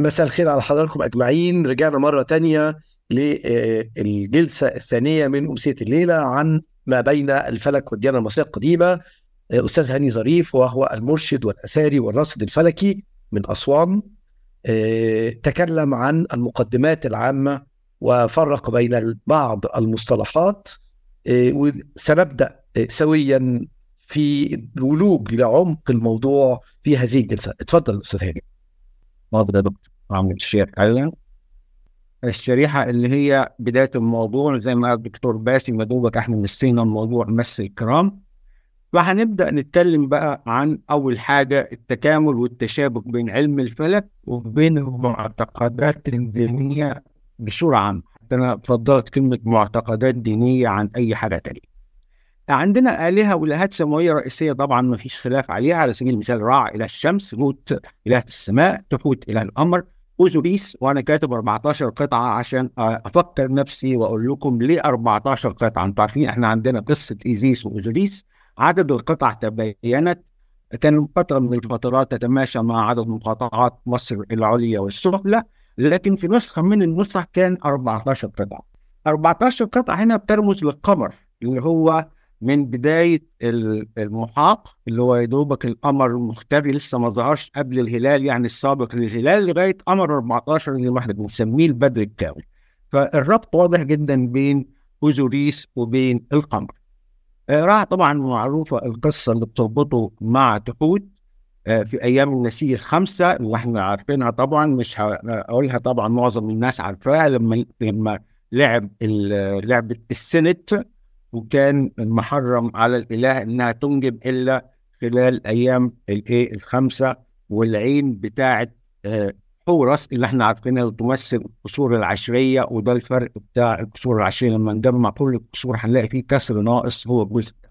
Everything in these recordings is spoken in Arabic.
مساء الخير على حضراتكم أجمعين رجعنا مرة تانية للجلسة الثانية من أمسية الليلة عن ما بين الفلك والديانة المصرية القديمة أستاذ هاني ظريف وهو المرشد والأثاري والراصد الفلكي من أسوان آه، تكلم عن المقدمات العامة وفرق بين بعض المصطلحات آه، وسنبدأ سويا في الولوج لعمق الموضوع في هذه الجلسة اتفضل أستاذ هاني حاضر يا دكتور طعم شير حالا الشريحة اللي هي بداية الموضوع زي ما الدكتور ما دوبك احنا نسينا الموضوع مس الكرام فهنبدأ نتكلم بقى عن أول حاجة التكامل والتشابك بين علم الفلك وبين المعتقدات الدينية بصورة عامة حتى أنا فضلت كلمة معتقدات دينية عن أي حاجة تانية عندنا آلهة وإلهات سماوية رئيسية طبعا ما فيش خلاف عليها على سبيل المثال راع إلى الشمس هوت إله السماء تحوت إله القمر اوزوبيس وانا كاتب 14 قطعه عشان افكر نفسي واقول لكم ليه 14 قطعه انتوا عارفين احنا عندنا قصه ايزيس واوزوبيس عدد القطع تبينت كان فتره من الفترات تتماشى مع عدد مقاطعات مصر العليا والسفلى لكن في نسخه من النسخ كان 14 قطعه 14 قطعه هنا بترمز للقمر اللي هو من بدايه المحاق اللي هو يا دوبك القمر المختفي لسه ما ظهرش قبل الهلال يعني السابق للهلال لغايه قمر 14 اللي احنا بنسميه البدر الكامل فالربط واضح جدا بين اوزوريس وبين القمر. آه، راح طبعا معروفه القصه اللي بتربطه مع تحوت آه، في ايام النسيج الخمسه اللي احنا عارفينها طبعا مش هقولها طبعا معظم الناس عارفاها لما لما لعب لعبه السنت وكان محرم على الاله انها تنجب الا خلال ايام الايه الخمسه والعين بتاعه آه، حورس اللي احنا عارفينها وتمثل القصور العشريه وده الفرق بتاع القصور العشريه لما نجمع كل القصور هنلاقي فيه كسر ناقص هو الجزء ده.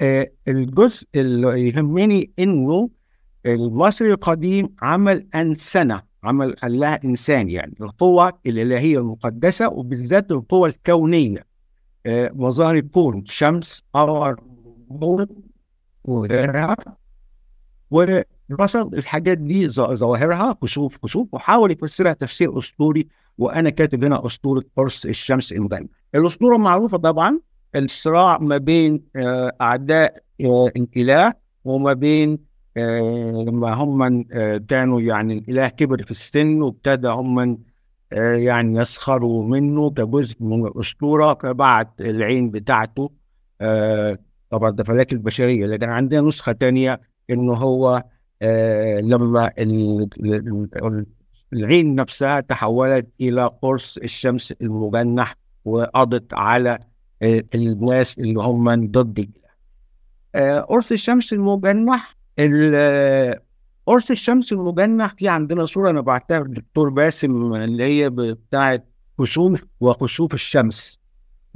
آه، الجزء اللي يهمني انه المصري القديم عمل انسنه عمل خلاها انسان يعني القوه الالهيه المقدسه وبالذات القوه الكونيه آه، وظهر الكون شمس قمر مورد ورصد الحاجات دي ظواهرها كسوف كسوف وحاول يفسرها تفسير اسطوري وانا كاتب هنا اسطوره قرص الشمس المدمر. الاسطوره معروفه طبعا الصراع ما بين آه، اعداء آه، الاله وما بين لما هم كانوا يعني الاله كبر في السن وابتدى هم آه، يعني يسخروا منه كجزء من الأسطورة فبعت العين بتاعته آه، طبعا ده فلك البشرية لكن عندنا نسخة تانية إن هو آه، لما العين نفسها تحولت إلى قرص الشمس المجنح وقضت على الناس اللي هم ضد قرص الشمس المجنح قرص الشمس المجنح في عندنا صوره انا بعتها للدكتور باسم اللي هي بتاعه كسوف وخسوف الشمس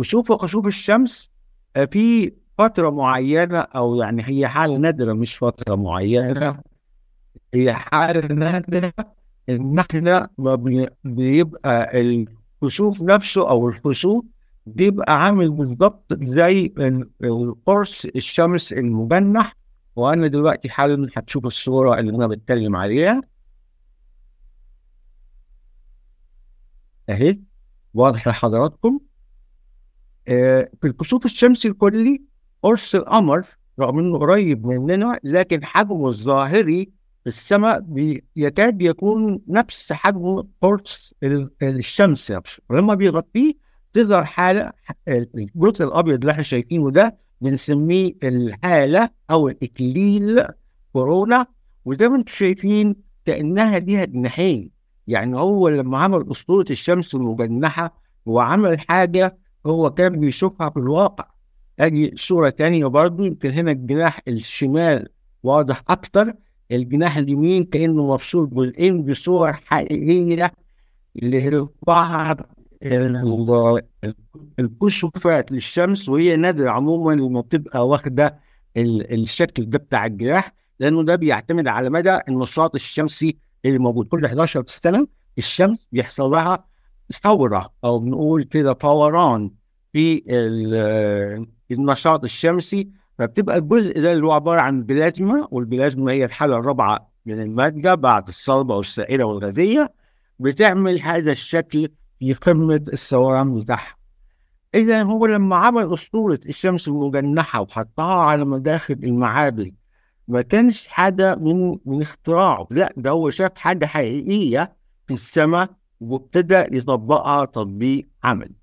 كسوف وخسوف الشمس آه، في فترة معينة أو يعني هي حالة نادرة مش فترة معينة هي حالة نادرة إن إحنا بيبقى الكسوف نفسه أو الكسوف بيبقى عامل بالضبط زي القرص الشمس المجنح وانا دلوقتي حالا هتشوف الصوره اللي انا بتكلم عليها اهي واضح لحضراتكم آه في الكسوف الشمسي الكلي قرص القمر رغم انه قريب مننا لكن حجمه الظاهري في السماء يكاد يكون نفس حجم قرص الشمس نفسه ولما بيغطيه تظهر حاله آه، الجزء الابيض اللي احنا شايفينه ده بنسميه الحالة أو الإكليل كورونا وزي ما انتم شايفين كأنها ليها جناحين يعني هو لما عمل أسطورة الشمس المجنحة وعمل حاجة هو كان بيشوفها في الواقع أدي صورة تانية برضه يمكن هنا الجناح الشمال واضح أكتر الجناح اليمين كأنه مفصول جزئين بصور حقيقية اللي لبعض الكشوفات للشمس وهي نادرة عموما لما بتبقى واخدة الشكل ده بتاع الجراح لأنه ده بيعتمد على مدى النشاط الشمسي اللي موجود كل 11 سنة الشمس بيحصل لها ثورة أو بنقول كده فوران في النشاط الشمسي فبتبقى الجزء ده اللي هو عبارة عن بلازما والبلازما هي الحالة الرابعة من المادة بعد الصلبة والسائلة والغازية بتعمل هذا الشكل في قمة الثوران بتاعها إذا هو لما عمل أسطورة الشمس المجنحة وحطها على مداخل المعابد ما كانش حاجة من من اختراعه لا ده هو شاف حاجة حقيقية في السماء وابتدى يطبقها تطبيق عملي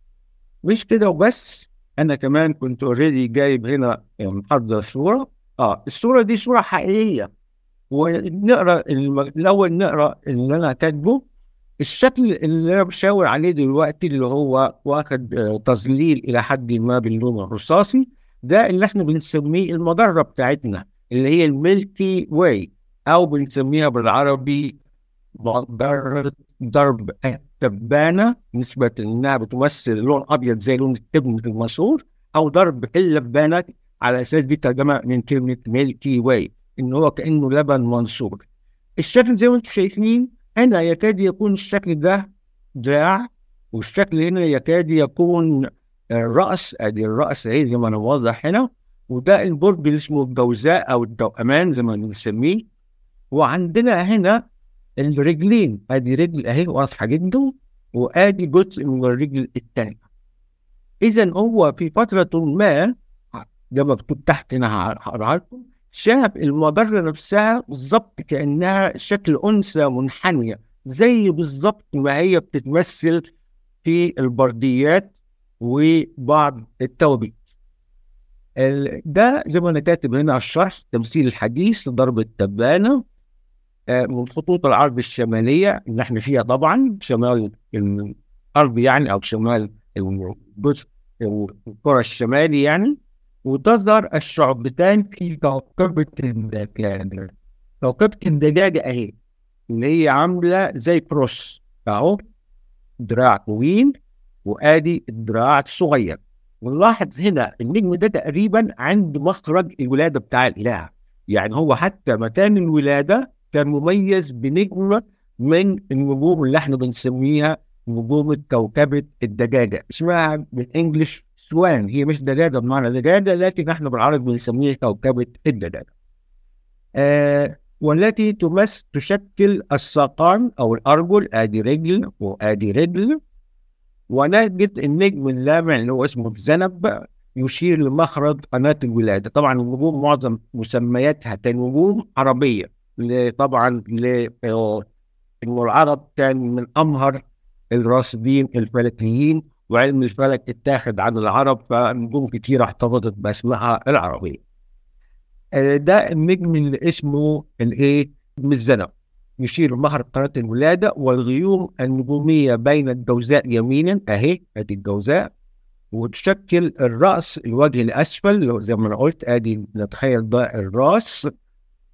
مش كده وبس أنا كمان كنت أوريدي جايب هنا محضر صورة آه الصورة دي صورة حقيقية ونقرا الأول نقرا اللي أنا كاتبه الشكل اللي انا بشاور عليه دلوقتي اللي هو واخد آه، تظليل الى حد ما باللون الرصاصي ده اللي احنا بنسميه المجره بتاعتنا اللي هي الميلكي واي او بنسميها بالعربي مجره درب التبانه نسبه انها بتمثل لون ابيض زي لون التبن المسور او درب اللبانه على اساس دي ترجمه من كلمه ميلكي واي ان هو كانه لبن منصور الشكل زي ما انتم شايفين هنا يكاد يكون الشكل ده دراع والشكل هنا يكاد يكون الرأس ادي الرأس اهي زي ما انا واضح هنا وده البرج اللي اسمه الجوزاء او الدوأمان زي ما بنسميه وعندنا هنا الرجلين ادي رجل اهي واضحه جدا وادي جزء من الرجل الثانيه اذا هو في فتره ما ده مكتوب تحت هنا هقراها لكم شاف المبرة نفسها بالظبط كأنها شكل أنثى منحنية زي بالظبط ما هي بتتمثل في البرديات وبعض التوابيت ده زي ما انا كاتب هنا على الشرح تمثيل الحديث لضرب التبانه آه، من خطوط العرب الشماليه اللي احنا فيها طبعا شمال الارض يعني او شمال الجزء الكره الشمالي يعني وتظهر الشعبتان في كوكبة الدجاجة كوكبة الدجاجة أهي اللي هي عاملة زي كروس أهو دراع طويل وآدي الدراع الصغير ونلاحظ هنا النجم ده تقريبا عند مخرج الولادة بتاع الإله يعني هو حتى مكان الولادة كان مميز بنجمة من النجوم اللي احنا بنسميها نجوم كوكبة الدجاجة اسمها بالإنجلش سوان هي مش دجاجة بمعنى يعني دجاجة لكن نحن بالعربي بنسميها كوكبة الدجاجة آه والتي تمس تشكل الساقان أو الأرجل آدي رجل وآدي رجل ونجد النجم اللامع اللي هو اسمه الزنب يشير لمخرج قناة الولادة طبعا النجوم معظم مسمياتها كنجوم عربية طبعا آه، العرب كان من أمهر الراصدين الفلكيين وعلم الفلك اتاخد عن العرب فنجوم كتير احتفظت باسمها العربية آه، ده النجم اللي اسمه الايه الزنق يشير مهر قناة الولادة والغيوم النجومية بين الجوزاء يمينا اهي ادي الجوزاء وتشكل الرأس الوجه الأسفل زي ما أنا قلت أدي نتخيل ده الرأس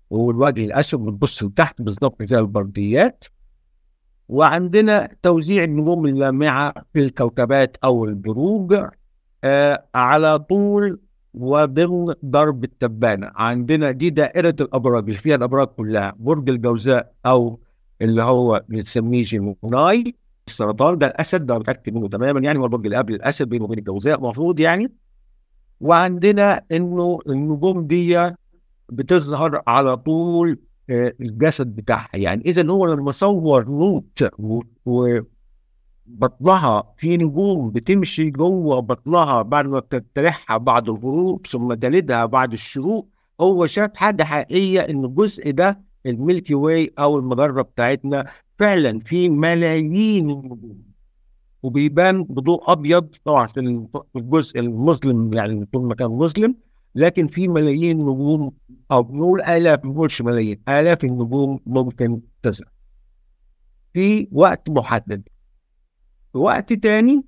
والوجه الأسفل بنبص لتحت بالظبط زي البرديات وعندنا توزيع النجوم اللامعة في الكوكبات أو البروج آه على طول وضمن ضرب التبانة عندنا دي دائرة الأبراج اللي فيها الأبراج كلها برج الجوزاء أو اللي هو بنسميه جيموناي السرطان ده الأسد ده متأكد منه تماما يعني هو البرج اللي قبل الأسد بينه وبين الجوزاء المفروض يعني وعندنا إنه النجوم دي بتظهر على طول الجسد بتاعها يعني اذا هو لما صور نوت بطنها في نجوم بتمشي جوه بطنها بعد ما بتبتلعها بعد الغروب ثم تلدها بعد الشروق هو شاف حاجه حقيقيه ان الجزء ده الميلكي واي او المجره بتاعتنا فعلا في ملايين النجوم وبيبان بضوء ابيض طبعا عشان الجزء المظلم يعني طول ما كان مظلم لكن في ملايين نجوم او بنقول الاف ما بنقولش ملايين الاف النجوم ممكن تظهر في وقت محدد في وقت تاني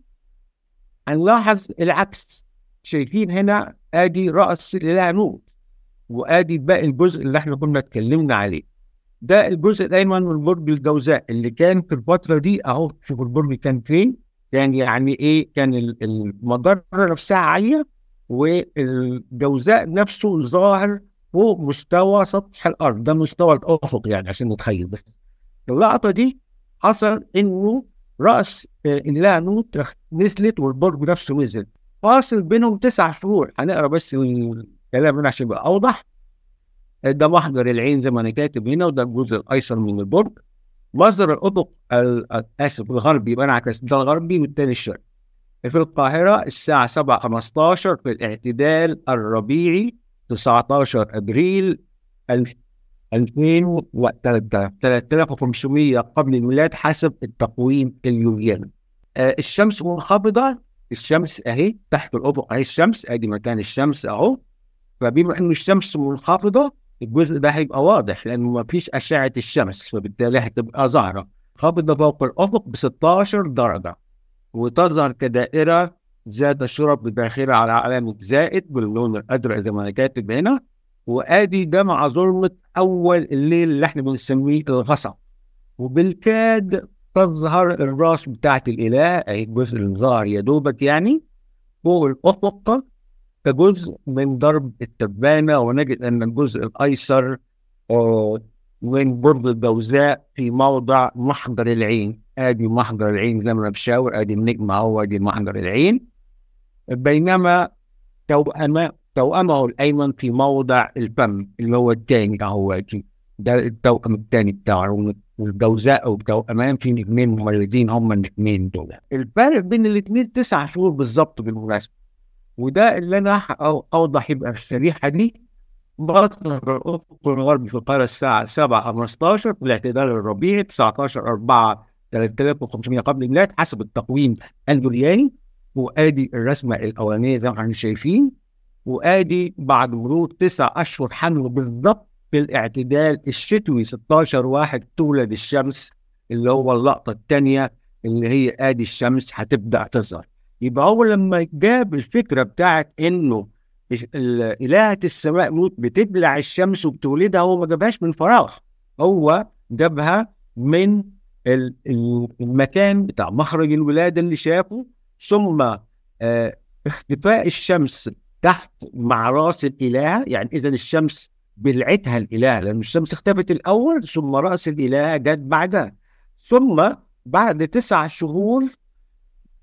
هنلاحظ العكس شايفين هنا ادي راس العنود وادي باقي الجزء اللي احنا كنا اتكلمنا عليه ده الجزء دايما من برج الجوزاء اللي كان في الفتره دي اهو شوف البرج كان فين كان يعني ايه كان المجره نفسها عاليه والجوزاء نفسه ظاهر فوق مستوى سطح الارض ده مستوى الافق يعني عشان نتخيل بس اللقطه دي حصل انه راس آه، نوت نزلت والبرج نفسه نزل فاصل بينهم تسع فروع هنقرا بس الكلام هنا عشان يبقى اوضح ده محضر العين زي ما انا كاتب هنا وده الجزء الايسر من البرج مصدر الافق اسف الغربي يبقى انا عكست ده الغربي والتاني الشرقي في القاهرة الساعة 7:15 في الاعتدال الربيعي 19 أبريل 2003 3500 قبل الميلاد حسب التقويم اليولياني. آه الشمس منخفضة الشمس أهي تحت الأفق أهي الشمس أدي مكان الشمس أهو فبما إنه الشمس منخفضة الجزء ده هيبقى واضح لأنه ما فيش أشعة الشمس فبالتالي هتبقى ظاهرة خفضة فوق الأفق ب 16 درجة وتظهر كدائرة ذات شرب داخلة على علامة زائد باللون الأزرق زي ما أنا كاتب هنا وآدي ده مع ظلمة أول الليل اللي إحنا بنسميه الغصب وبالكاد تظهر الراس بتاعت الإله أي الجزء اللي ظهر يا دوبك يعني فوق الأفق كجزء من ضرب التبانة ونجد أن الجزء الأيسر آه، وين برج الجوزاء في موضع محضر العين ادي محضر العين زي ما بشاور ادي النجم اهو ادي محضر العين بينما توأمة توأمه الايمن في موضع الفم اللي هو الثاني اهو ادي ده التوأم الثاني بتاعه والجوزاء والتوأمان في نجمين مميزين هما النجمين دول الفرق بين الاثنين تسع شهور بالظبط بالمناسبة وده اللي انا اوضح يبقى في الشريحة دي بطل الأفق الغربي القاهره الساعة 7 15 في الاعتدال الربيعي 19 4 3500 قبل الميلاد حسب التقويم الجولياني وادي الرسمة الأولانية زي ما احنا شايفين وادي بعد مرور تسع أشهر حمل بالضبط في الاعتدال الشتوي 16 واحد تولد الشمس اللي هو اللقطة الثانية اللي هي ادي الشمس هتبدأ تظهر يبقى هو لما جاب الفكرة بتاعت انه إلهة السماء لوط بتبلع الشمس وبتولدها هو ما جابهاش من فراغ هو جابها من المكان بتاع مخرج الولادة اللي شافه ثم آه، اختفاء الشمس تحت مع راس الإله يعني إذا الشمس بلعتها الإله لأن الشمس اختفت الأول ثم رأس الإله جت بعدها ثم بعد تسع شهور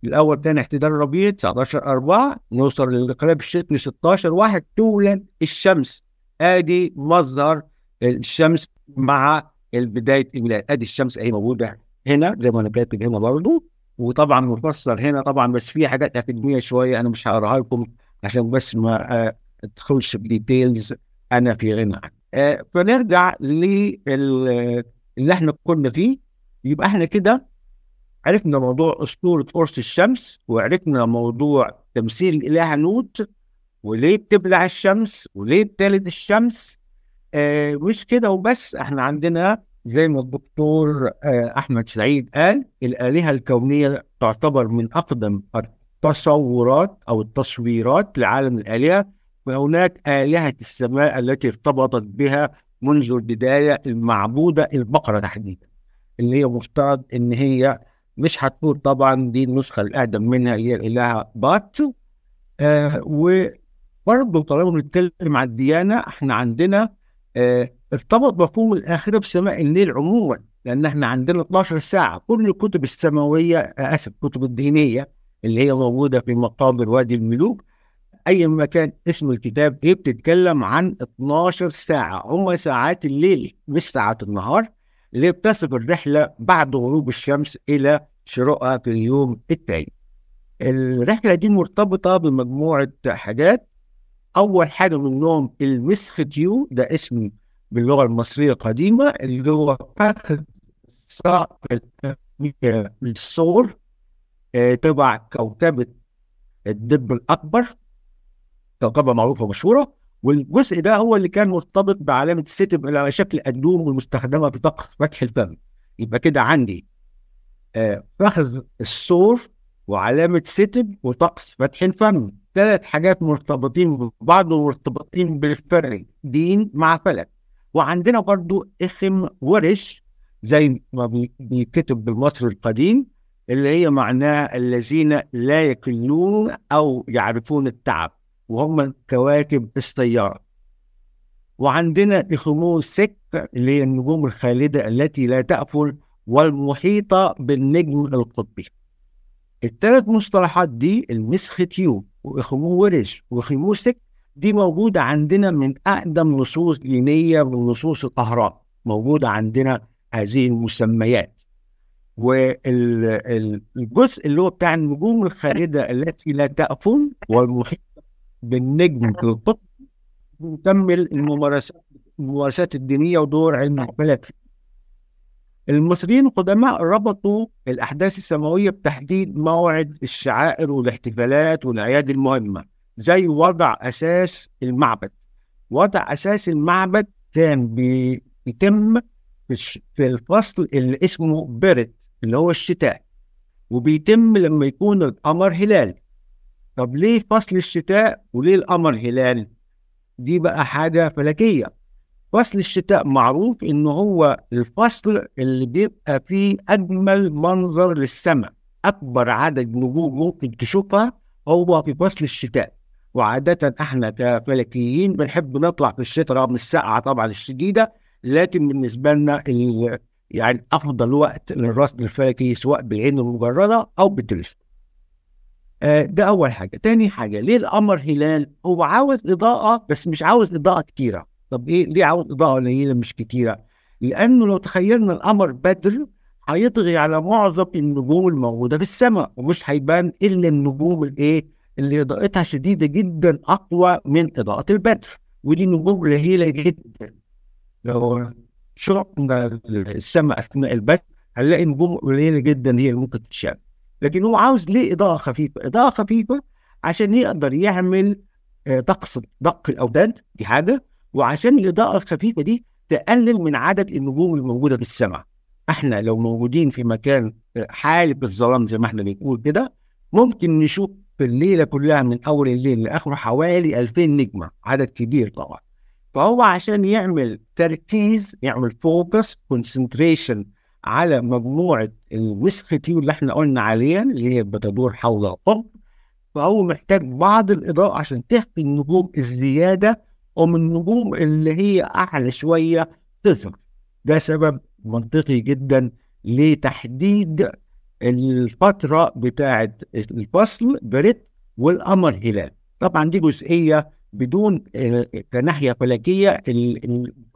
الاول تاني احتدال ربيع 19 4 نوصل للانقلاب الشتوي 16 1 تولد الشمس ادي مصدر الشمس مع بدايه الميلاد ادي الشمس اهي موجوده هنا زي ما انا كاتب هنا برضه وطبعا مفسر هنا طبعا بس في حاجات اكاديميه شويه انا مش هقراها لكم عشان بس ما آه، ادخلش بديتيلز انا في غنى عنها آه، فنرجع للي احنا كنا فيه يبقى احنا كده عرفنا موضوع أسطورة قرص الشمس وعرفنا موضوع تمثيل الإله نوت وليه بتبلع الشمس وليه بتلد الشمس آه مش كده وبس احنا عندنا زي ما الدكتور آه أحمد سعيد قال الآلهة الكونية تعتبر من أقدم التصورات أو التصويرات لعالم الآلهة وهناك آلهة السماء التي ارتبطت بها منذ البداية المعبودة البقرة تحديدا اللي هي مفترض إن هي مش هتقول طبعا دي النسخه الاقدم منها اللي هي الالهه بات آه وبرضه طالما بنتكلم عن الديانه احنا عندنا آه ارتبط مفهوم الاخره بسماء الليل عموما لان احنا عندنا 12 ساعه كل الكتب السماويه آه، اسف الكتب الدينيه اللي هي موجوده في مقابر وادي الملوك اي مكان اسم الكتاب دي بتتكلم عن 12 ساعه هم ساعات الليل مش ساعات النهار اللي بتصف الرحله بعد غروب الشمس الى شرائها في اليوم التالي الرحلة دي مرتبطة بمجموعة حاجات أول حاجة منهم المسخ تيو ده اسم باللغة المصرية القديمة اللي هو فخذ ساقط للصور آه، تبع كوكبة الدب الأكبر كوكبة معروفة ومشهورة والجزء ده هو اللي كان مرتبط بعلامة الستب على شكل قدوم والمستخدمة في طقس فتح الفم يبقى كده عندي فخذ آه، الصور وعلامة ستب وطقس فتح الفم ثلاث حاجات مرتبطين ببعض ومرتبطين بالفرق دين مع فلك وعندنا برضو اخم ورش زي ما بيكتب بالمصري القديم اللي هي معناها الذين لا يكلون او يعرفون التعب وهم كواكب السيارة وعندنا إخمو سك اللي هي النجوم الخالدة التي لا تأفل والمحيطة بالنجم القطبي الثلاث مصطلحات دي تيوب وإخمورش وخيموسك دي موجودة عندنا من أقدم نصوص دينية من نصوص الأهرام موجودة عندنا هذه المسميات والجزء اللي هو بتاع النجوم الخالدة التي لا تأفن والمحيط بالنجم القطبي مكمل الممارسات الممارسات الدينية ودور علم الفلك المصريين القدماء ربطوا الأحداث السماوية بتحديد موعد الشعائر والاحتفالات والأعياد المهمة زي وضع أساس المعبد وضع أساس المعبد كان بيتم في الفصل اللي اسمه برد اللي هو الشتاء وبيتم لما يكون القمر هلال طب ليه فصل الشتاء وليه القمر هلال دي بقى حاجة فلكية فصل الشتاء معروف ان هو الفصل اللي بيبقى فيه اجمل منظر للسماء اكبر عدد نجوم ممكن تشوفها هو في فصل الشتاء وعادة احنا كفلكيين بنحب نطلع في الشتاء رغم الساعة طبعا الشديدة لكن بالنسبة لنا يعني افضل وقت للرصد الفلكي سواء بالعين المجردة او بالتلسكوب آه، ده اول حاجة تاني حاجة ليه القمر هلال هو عاوز اضاءة بس مش عاوز اضاءة كتيرة طب ايه ليه عاوز اضاءه قليله مش كتيره؟ لانه لو تخيلنا القمر بدر هيطغي على معظم النجوم الموجوده في السماء ومش هيبان الا النجوم الايه اللي اضاءتها شديده جدا اقوى من اضاءه البدر ودي نجوم قليله جدا لو شرقنا السماء اثناء البدر هنلاقي نجوم قليله جدا هي اللي ممكن تتشاف لكن هو عاوز ليه اضاءه خفيفه اضاءه خفيفه عشان يقدر يعمل طقس آه، دق الاوداد دي حاجه وعشان الاضاءه الخفيفه دي تقلل من عدد النجوم الموجوده في السماء احنا لو موجودين في مكان حالي الظلام زي ما احنا بنقول كده ممكن نشوف في الليله كلها من اول الليل لاخره حوالي 2000 نجمه عدد كبير طبعا فهو عشان يعمل تركيز يعمل فوكس كونسنتريشن على مجموعه الوسخ تيو اللي احنا قلنا عليها اللي هي بتدور حول القطب فهو محتاج بعض الاضاءه عشان تخفي النجوم الزياده ومن النجوم اللي هي أعلى شوية تظهر ده سبب منطقي جدا لتحديد الفترة بتاعة الفصل بريت والقمر هلال طبعا دي جزئية بدون كناحية آه، فلكية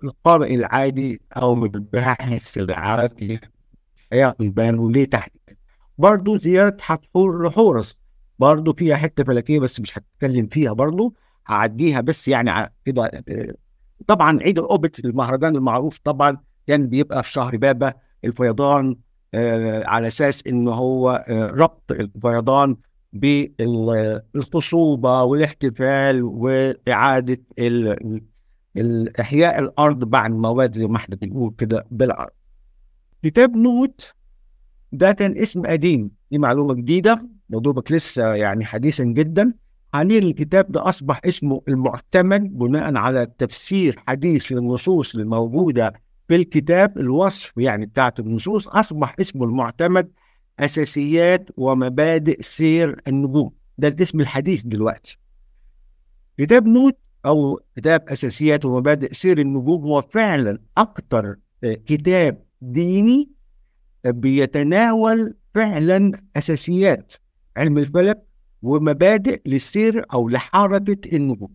القارئ العادي أو الباحث العادي هيقبل ليه تحديد برضه زيارة حفور حورس برضه فيها حتة فلكية بس مش هتكلم فيها برضه هعديها بس يعني كده آه، طبعا عيد الاوبت المهرجان المعروف طبعا كان بيبقى في شهر بابا الفيضان آه، على اساس ان هو آه، ربط الفيضان بالخصوبه والاحتفال واعاده احياء الارض بعد مواد زي ما احنا بنقول كده بالعرض. كتاب نوت ده كان اسم قديم دي معلومه جديده يا لسه يعني حديثا جدا حاليا الكتاب ده أصبح اسمه المعتمد بناء على تفسير حديث للنصوص الموجودة في الكتاب الوصف يعني بتاعت النصوص أصبح اسمه المعتمد أساسيات ومبادئ سير النجوم ده الاسم الحديث دلوقتي كتاب نوت أو كتاب أساسيات ومبادئ سير النجوم هو فعلا أكتر آه، كتاب ديني آه، بيتناول فعلا أساسيات علم الفلك ومبادئ لسير أو لحركة النجوم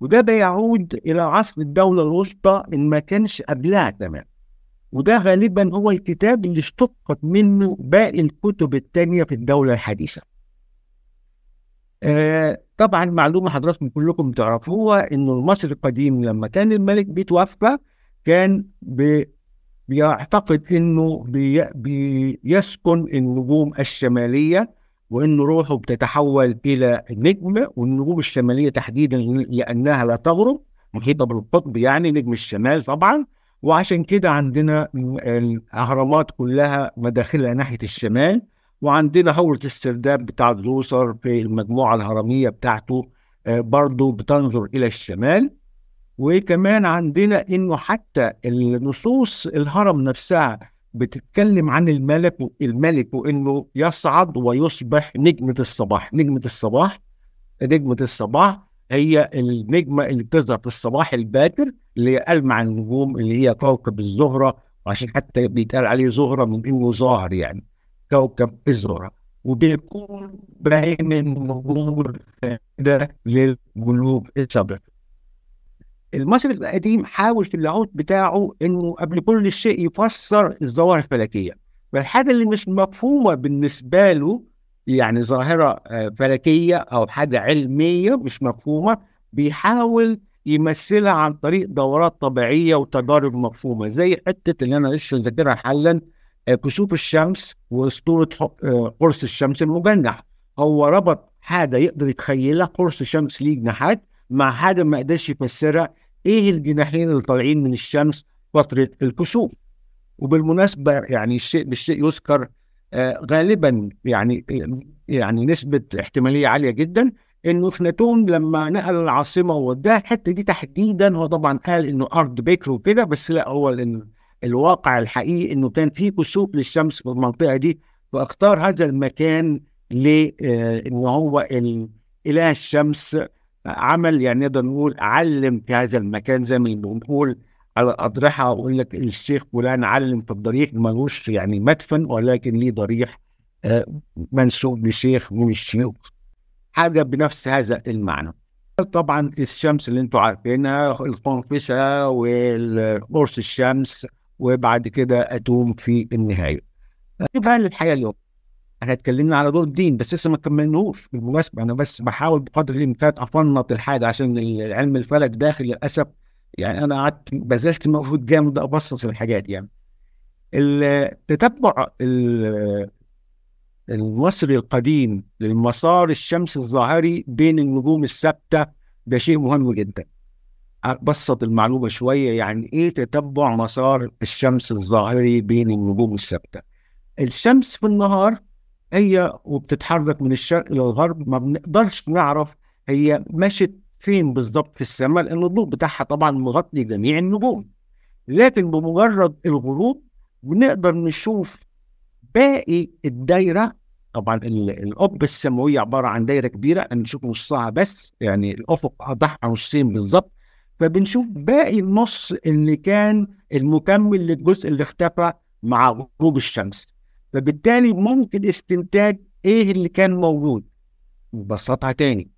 وده بيعود إلى عصر الدولة الوسطى إن ما كانش قبلها تمام وده غالبا هو الكتاب اللي اشتقت منه باقي الكتب الثانيه في الدولة الحديثة آه طبعا معلومة حضراتكم كلكم تعرفوها إن المصري القديم لما كان الملك بيتوفى كان بي بيعتقد إنه بي بيسكن النجوم الشمالية وأن روحه بتتحول إلى نجم والنجوم الشمالية تحديدا لأنها لا تغرب محيطة بالقطب يعني نجم الشمال طبعا وعشان كده عندنا الأهرامات كلها مداخلها ناحية الشمال وعندنا هورة السرداب بتاع دوسر في المجموعة الهرمية بتاعته آه، برضه بتنظر إلى الشمال وكمان عندنا إنه حتى النصوص الهرم نفسها بتتكلم عن الملك الملك وانه يصعد ويصبح نجمه الصباح، نجمه الصباح نجمه الصباح هي النجمه اللي بتظهر في الصباح الباكر اللي هي ألمع النجوم اللي هي كوكب الزهره وعشان حتى بيتقال عليه زهره من انه ظاهر يعني كوكب الزهره وبيكون بعين النجوم ده للقلوب السابقه المصري القديم حاول في اللاهوت بتاعه انه قبل كل شيء يفسر الظواهر الفلكيه فالحاجه اللي مش مفهومه بالنسبه له يعني ظاهره آه، فلكيه او حاجه علميه مش مفهومه بيحاول يمثلها عن طريق دورات طبيعيه وتجارب مفهومه زي حته اللي انا لسه ذاكرها حالا آه، كسوف الشمس واسطوره آه، قرص الشمس المجنح هو ربط حاجه يقدر يتخيلها قرص شمس ليه جناحات مع حاجه ما قدرش يفسرها ايه الجناحين اللي طالعين من الشمس فتره الكسوف وبالمناسبه يعني الشيء بالشيء يذكر آه غالبا يعني يعني نسبه احتماليه عاليه جدا انه اخناتون لما نقل العاصمه ووداها الحته دي تحديدا هو طبعا قال انه ارض بكر وكده بس لا هو الواقع الحقيقي انه كان في كسوف للشمس في المنطقه دي فاختار هذا المكان آه، ان هو اله الشمس عمل يعني نقدر نقول علم في هذا المكان زي ما بنقول على الاضرحه اقول لك الشيخ فلان علم في الضريح ملوش يعني مدفن ولكن ليه ضريح آه، منسوب لشيخ من الشيوخ حاجه بنفس هذا المعنى طبعا الشمس اللي انتم عارفينها القنفسه والقرص الشمس وبعد كده اتوم في النهايه. يبقى الحياه اليوم احنا اتكلمنا على دور الدين بس لسه ما كملناهوش بالمناسبه انا بس بحاول بقدر الامكان افنط الحاجه عشان علم الفلك داخل للاسف يعني انا قعدت بذلت مجهود جامد ابصص الحاجات يعني تتبع المصري القديم للمسار الشمسي الظاهري بين النجوم الثابته ده شيء مهم جدا ابسط المعلومه شويه يعني ايه تتبع مسار الشمس الظاهري بين النجوم الثابته الشمس في النهار هي وبتتحرك من الشرق الى الغرب ما بنقدرش نعرف هي مشت فين بالظبط في السماء لان الضوء بتاعها طبعا مغطي جميع النجوم لكن بمجرد الغروب بنقدر نشوف باقي الدايره طبعا القبة السماوية عبارة عن دايرة كبيرة بنشوف نصها بس يعني الأفق أضحى نصين بالظبط فبنشوف باقي النص اللي كان المكمل للجزء اللي اختفى مع غروب الشمس فبالتالي ممكن استنتاج ايه اللي كان موجود نبسطها تاني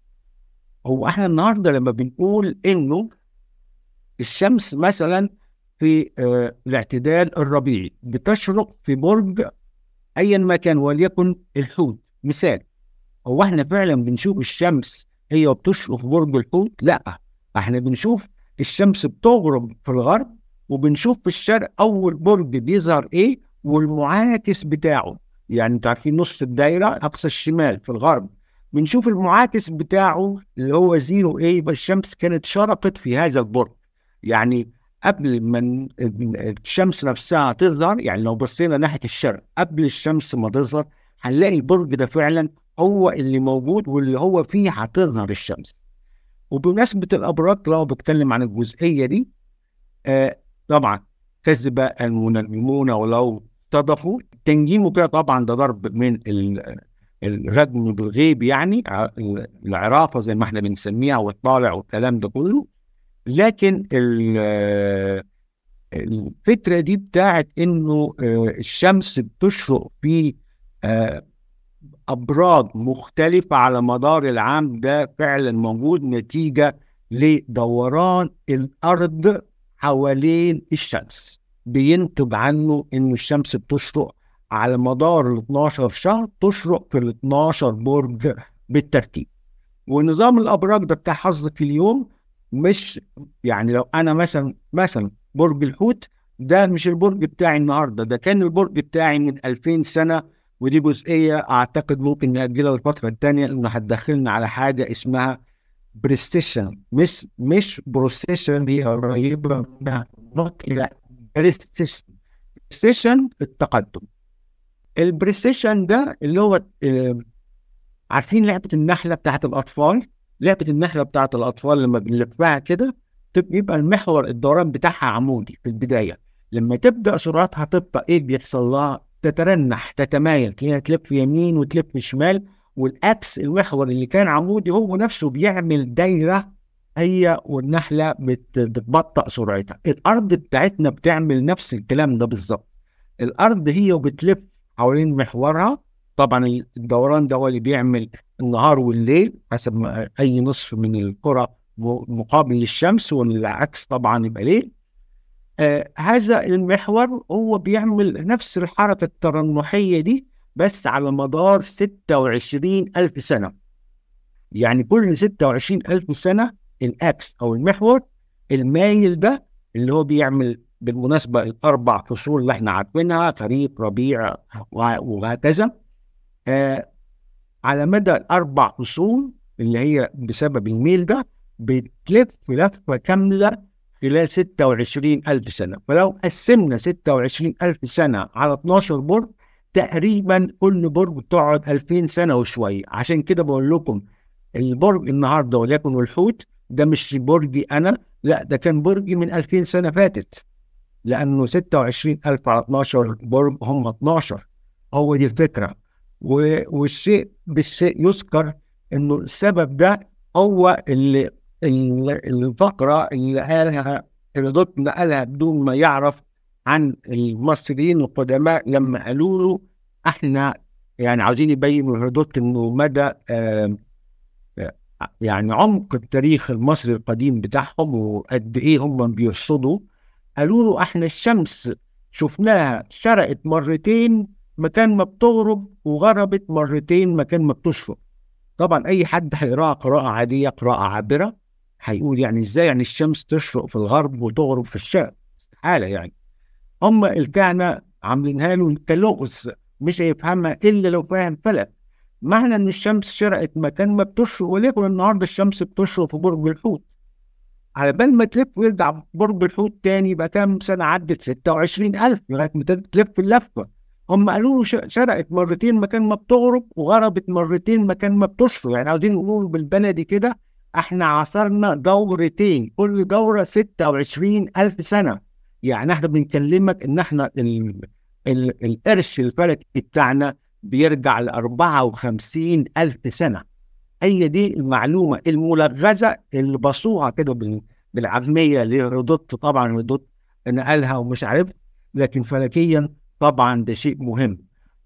هو احنا النهارده لما بنقول انه الشمس مثلا في آه الاعتدال الربيعي بتشرق في برج ايا ما كان وليكن الحوت مثال هو احنا فعلا بنشوف الشمس هي بتشرق في برج الحوت لا احنا بنشوف الشمس بتغرب في الغرب وبنشوف في الشرق اول برج بيظهر ايه والمعاكس بتاعه يعني انتوا عارفين نص الدايره اقصى الشمال في الغرب بنشوف المعاكس بتاعه اللي هو زيرو ايه يبقى الشمس كانت شرقت في هذا البرج يعني قبل ما الشمس نفسها تظهر يعني لو بصينا ناحيه الشرق قبل الشمس ما تظهر هنلاقي البرج ده فعلا هو اللي موجود واللي هو فيه هتظهر الشمس وبمناسبه الابراج لو بتكلم عن الجزئيه دي آه طبعا كذب المنجمون ولو استضافوه تنجيمه كده طبعا ده ضرب من الرجم بالغيب يعني العرافه زي ما احنا بنسميها والطالع والكلام ده كله لكن الفكره دي بتاعت انه آه، الشمس بتشرق في آه، ابراج مختلفه على مدار العام ده فعلا موجود نتيجه لدوران الارض حوالين الشمس بينتج عنه ان الشمس بتشرق على مدار ال 12 شهر تشرق في ال 12 برج بالترتيب ونظام الابراج ده بتاع حظك اليوم مش يعني لو انا مثلا مثلا برج الحوت ده مش البرج بتاعي النهارده ده كان البرج بتاعي من 2000 سنه ودي جزئيه اعتقد ممكن ناجلها للفتره الثانيه لانه هتدخلنا على حاجه اسمها بريستيشن مش مش بروسيشن هي قريبه من لا البريستيشن التقدم البريستيشن ده اللي هو آه، عارفين لعبة النحلة بتاعت الأطفال لعبة النحلة بتاعت الأطفال لما بنلفها كده بيبقى المحور الدوران بتاعها عمودي في البداية لما تبدأ سرعتها تبقى إيه بيحصل لها تترنح تتمايل هي تلف يمين وتلف شمال والأكس المحور اللي كان عمودي هو نفسه بيعمل دايرة هي والنحله بتبطأ سرعتها الارض بتاعتنا بتعمل نفس الكلام ده بالظبط الارض هي وبتلف حوالين محورها طبعا الدوران ده هو اللي بيعمل النهار والليل حسب اي نصف من الكره مقابل للشمس والعكس طبعا يبقى ليل آه هذا المحور هو بيعمل نفس الحركه الترنحيه دي بس على مدار 26 ألف سنة يعني كل 26 ألف سنة الاكس او المحور المايل ده اللي هو بيعمل بالمناسبه الاربع فصول اللي احنا عارفينها خريف ربيع وهكذا آه على مدى الاربع فصول اللي هي بسبب الميل ده بتلف لفه كامله خلال 26 ألف سنة فلو قسمنا 26 ألف سنة على 12 برج تقريبا كل برج بتقعد 2000 سنة وشوية عشان كده بقول لكم البرج النهاردة وليكن الحوت ده مش برجي انا لا ده كان برجي من 2000 سنه فاتت لانه 26000 على 12 برج هم 12 هو دي الفكره والشيء بالشيء يذكر انه السبب ده هو اللي الفقره اللي قالها هيرودوت نقلها بدون ما يعرف عن المصريين القدماء لما قالوا له احنا يعني عاوزين يبينوا هيرودوت انه مدى آه يعني عمق التاريخ المصري القديم بتاعهم وقد ايه هم بيرصدوا قالوا له احنا الشمس شفناها شرقت مرتين مكان ما بتغرب وغربت مرتين مكان ما بتشرق طبعا اي حد هيقراها قراءه عاديه قراءه عابره هيقول يعني ازاي يعني الشمس تشرق في الغرب وتغرب في الشرق استحاله يعني هم الكهنه عاملينها له كلغز مش هيفهمها الا لو فاهم فلك معنى ان الشمس شرقت مكان ما بتشرق وليه النهارده الشمس بتشرق في برج الحوت على بال ما تلف ويرجع برج الحوت تاني بقى كام سنه عدت 26000 لغايه ما تلف اللفه هم قالوا له شرقت مرتين مكان ما بتغرب وغربت مرتين مكان ما بتشرق يعني عاوزين نقول بالبلدي كده احنا عصرنا دورتين كل دوره 26000 سنه يعني احنا بنكلمك ان احنا القرش الفلكي بتاعنا بيرجع ل 54 ألف سنة هي دي المعلومة الملغزة اللي بصوها كده بالعامية لرودوت طبعا رودوت نقلها ومش عارف لكن فلكيا طبعا ده شيء مهم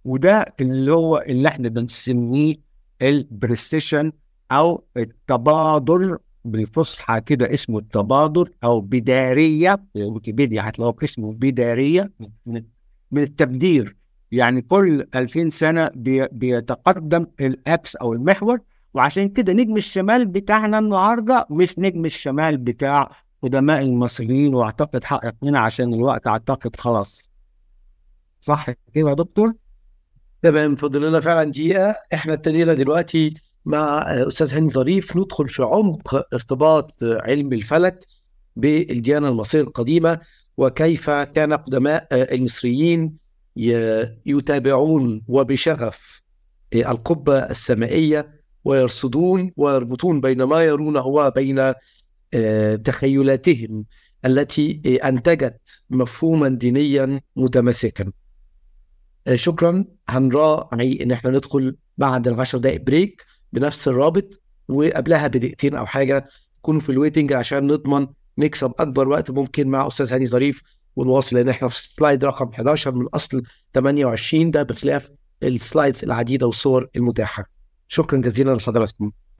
وده اللي هو اللي احنا بنسميه البريسيشن او التبادر بالفصحى كده اسمه التبادر او بداريه ويكيبيديا هتلاقوه اسمه بداريه من التبدير يعني كل 2000 سنه بيتقدم الاكس او المحور وعشان كده نجم الشمال بتاعنا النهارده مش نجم الشمال بتاع قدماء المصريين واعتقد حقق حققنا عشان الوقت اعتقد خلاص صح كده يا دكتور؟ تمام فضل لنا فعلا دقيقه احنا ابتدينا دلوقتي مع استاذ هاني ظريف ندخل في عمق ارتباط علم الفلك بالديانه المصريه القديمه وكيف كان قدماء المصريين يتابعون وبشغف إيه، القبة السمائية ويرصدون ويربطون بين ما يرونه وبين إيه، تخيلاتهم التي إيه، أنتجت مفهوما دينيا متماسكا شكرا هنراعي ان احنا ندخل بعد العشر دقائق بريك بنفس الرابط وقبلها بدقيقتين او حاجه تكونوا في الويتنج عشان نضمن نكسب اكبر وقت ممكن مع استاذ هاني ظريف ونواصل لان احنا في سلايد رقم 11 من اصل 28 ده بخلاف السلايدز العديده والصور المتاحه شكرا جزيلا لحضراتكم